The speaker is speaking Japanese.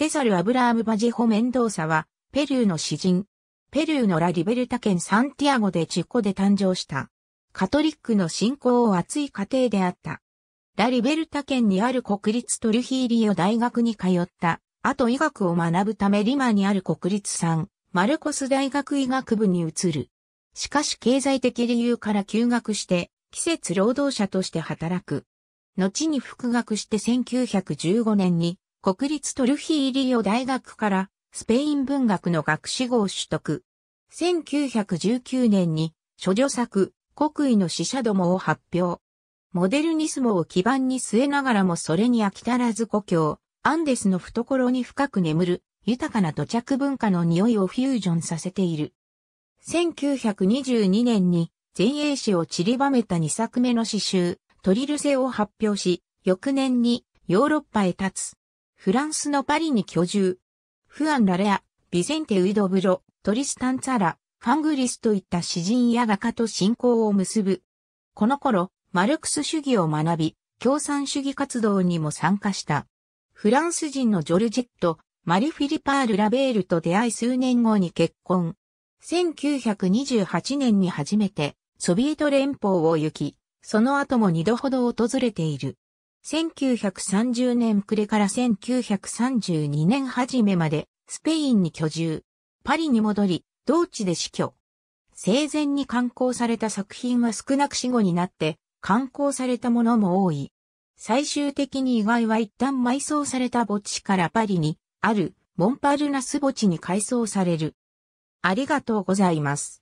セザル・アブラーム・バジホ・メンドーサは、ペルーの詩人。ペルーのラ・リベルタ県サンティアゴでチコで誕生した。カトリックの信仰を厚い家庭であった。ラ・リベルタ県にある国立トルヒーリオ大学に通った。あと医学を学ぶためリマにある国立産、マルコス大学医学部に移る。しかし経済的理由から休学して、季節労働者として働く。後に復学して1915年に国立トルヒーリオ大学からスペイン文学の学士号を取得。1919年に諸女作国威の死者どもを発表。モデルニスモを基盤に据えながらもそれに飽き足らず故郷、アンデスの懐に深く眠る豊かな土着文化の匂いをフュージョンさせている。1922年に前衛史を散りばめた2作目の詩集、トリルセを発表し、翌年にヨーロッパへ立つフランスのパリに居住。フアン・ラレア、ビゼンテ・ウイドブロ、トリスタン・ツァラ、ファングリスといった詩人や画家と信仰を結ぶ。この頃、マルクス主義を学び、共産主義活動にも参加した。フランス人のジョルジェット、マリ・フィリパール・ラベールと出会い数年後に結婚。1928年に初めてソビエト連邦を行き、その後も二度ほど訪れている。1930年暮れから1932年初めまでスペインに居住。パリに戻り、同地で死去。生前に刊行された作品は少なく死後になって刊行されたものも多い。最終的に意外は一旦埋葬された墓地からパリにあるモンパルナス墓地に改装される。ありがとうございます。